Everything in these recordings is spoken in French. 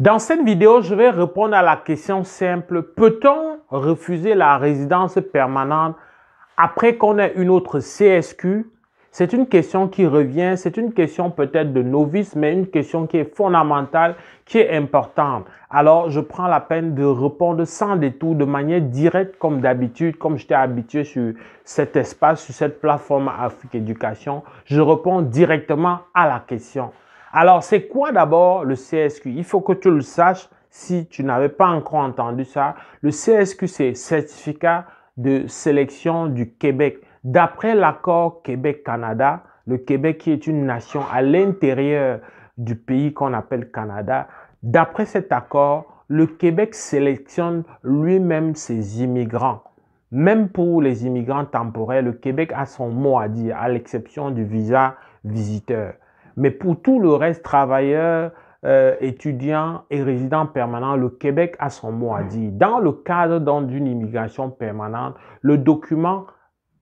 Dans cette vidéo, je vais répondre à la question simple. Peut-on refuser la résidence permanente après qu'on ait une autre CSQ C'est une question qui revient, c'est une question peut-être de novice, mais une question qui est fondamentale, qui est importante. Alors, je prends la peine de répondre sans détour, de manière directe comme d'habitude, comme j'étais habitué sur cet espace, sur cette plateforme Afrique Éducation. Je réponds directement à la question. Alors, c'est quoi d'abord le CSQ Il faut que tu le saches si tu n'avais pas encore entendu ça. Le CSQ, c'est Certificat de sélection du Québec. D'après l'accord Québec-Canada, le Québec qui est une nation à l'intérieur du pays qu'on appelle Canada, d'après cet accord, le Québec sélectionne lui-même ses immigrants. Même pour les immigrants temporaires, le Québec a son mot à dire, à l'exception du visa visiteur. Mais pour tout le reste, travailleurs, euh, étudiants et résidents permanents, le Québec a son mot à mm. dire. Dans le cadre d'une immigration permanente, le document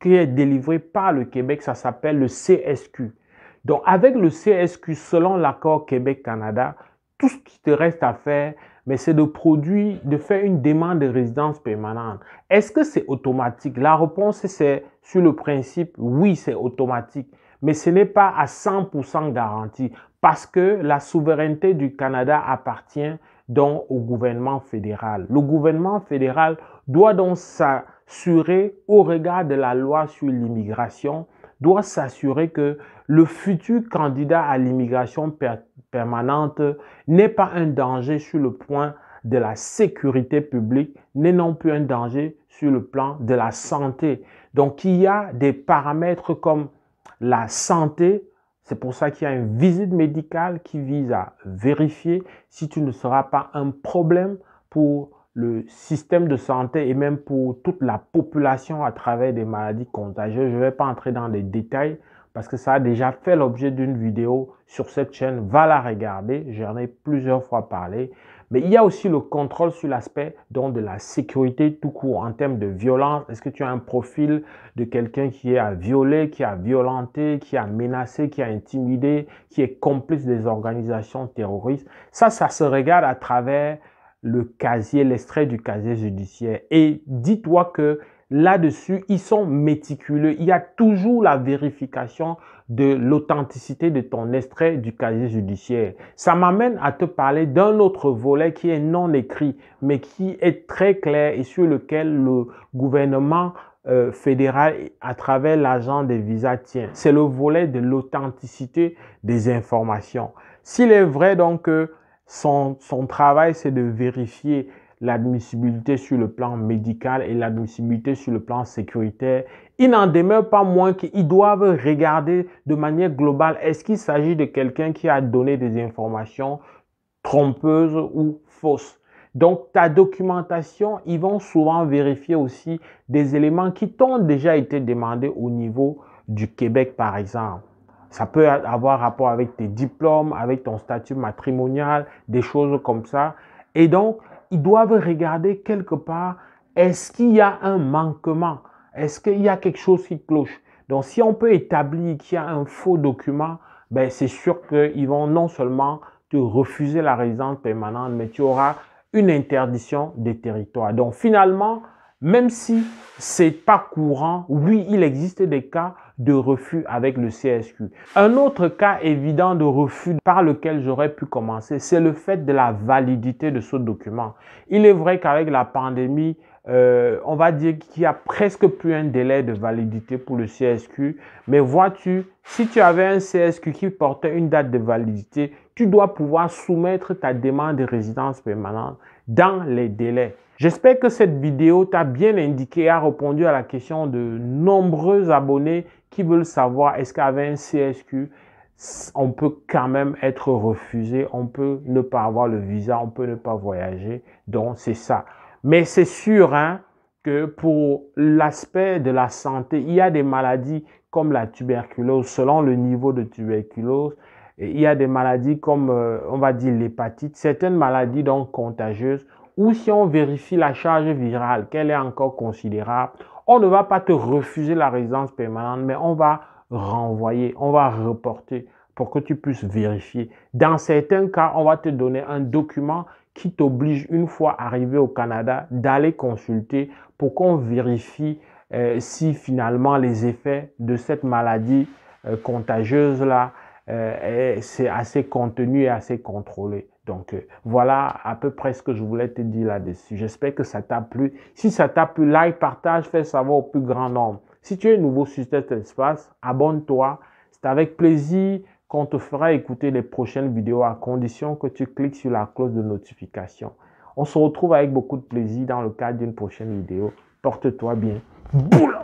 qui est délivré par le Québec, ça s'appelle le CSQ. Donc avec le CSQ, selon l'accord Québec-Canada, tout ce qui te reste à faire, mais c'est de produire, de faire une demande de résidence permanente. Est-ce que c'est automatique La réponse, c'est sur le principe, oui, c'est automatique mais ce n'est pas à 100% garanti parce que la souveraineté du Canada appartient donc au gouvernement fédéral. Le gouvernement fédéral doit donc s'assurer au regard de la loi sur l'immigration, doit s'assurer que le futur candidat à l'immigration permanente n'est pas un danger sur le point de la sécurité publique, n'est non plus un danger sur le plan de la santé. Donc il y a des paramètres comme la santé, c'est pour ça qu'il y a une visite médicale qui vise à vérifier si tu ne seras pas un problème pour le système de santé et même pour toute la population à travers des maladies contagieuses. Je ne vais pas entrer dans les détails parce que ça a déjà fait l'objet d'une vidéo sur cette chaîne. Va la regarder, j'en ai plusieurs fois parlé. Mais il y a aussi le contrôle sur l'aspect de la sécurité tout court en termes de violence. Est-ce que tu as un profil de quelqu'un qui a violé, qui a violenté, qui a menacé, qui a intimidé, qui est complice des organisations terroristes Ça, ça se regarde à travers le casier, l'extrait du casier judiciaire. Et dis-toi que Là-dessus, ils sont méticuleux. Il y a toujours la vérification de l'authenticité de ton extrait du casier judiciaire. Ça m'amène à te parler d'un autre volet qui est non écrit, mais qui est très clair et sur lequel le gouvernement euh, fédéral à travers l'agent des visas tient. C'est le volet de l'authenticité des informations. S'il est vrai donc que son travail, c'est de vérifier l'admissibilité sur le plan médical et l'admissibilité sur le plan sécuritaire, il n'en demeure pas moins qu'ils doivent regarder de manière globale est-ce qu'il s'agit de quelqu'un qui a donné des informations trompeuses ou fausses. Donc, ta documentation, ils vont souvent vérifier aussi des éléments qui t'ont déjà été demandés au niveau du Québec, par exemple. Ça peut avoir rapport avec tes diplômes, avec ton statut matrimonial, des choses comme ça. Et donc, ils doivent regarder quelque part, est-ce qu'il y a un manquement Est-ce qu'il y a quelque chose qui cloche Donc si on peut établir qu'il y a un faux document, ben, c'est sûr qu'ils vont non seulement te refuser la résidence permanente, mais tu auras une interdiction des territoires. Donc finalement, même si n'est pas courant, oui, il existe des cas de refus avec le CSQ. Un autre cas évident de refus par lequel j'aurais pu commencer, c'est le fait de la validité de ce document. Il est vrai qu'avec la pandémie, euh, on va dire qu'il n'y a presque plus un délai de validité pour le CSQ. Mais vois-tu, si tu avais un CSQ qui portait une date de validité, tu dois pouvoir soumettre ta demande de résidence permanente dans les délais. J'espère que cette vidéo t'a bien indiqué a répondu à la question de nombreux abonnés qui veulent savoir est-ce qu'avec un CSQ, on peut quand même être refusé, on peut ne pas avoir le visa, on peut ne pas voyager. Donc, c'est ça. Mais c'est sûr hein, que pour l'aspect de la santé, il y a des maladies comme la tuberculose, selon le niveau de tuberculose, il y a des maladies comme, euh, on va dire, l'hépatite, certaines maladies donc contagieuses, ou si on vérifie la charge virale, qu'elle est encore considérable, on ne va pas te refuser la résidence permanente, mais on va renvoyer, on va reporter pour que tu puisses vérifier. Dans certains cas, on va te donner un document qui t'oblige, une fois arrivé au Canada, d'aller consulter pour qu'on vérifie euh, si finalement les effets de cette maladie euh, contagieuse-là euh, c'est assez contenu et assez contrôlé. Donc euh, voilà à peu près ce que je voulais te dire là-dessus. J'espère que ça t'a plu. Si ça t'a plu, like, partage, fais savoir au plus grand nombre. Si tu es nouveau sur cet espace, abonne-toi. C'est avec plaisir qu'on te fera écouter les prochaines vidéos à condition que tu cliques sur la cloche de notification. On se retrouve avec beaucoup de plaisir dans le cadre d'une prochaine vidéo. Porte-toi bien. Boula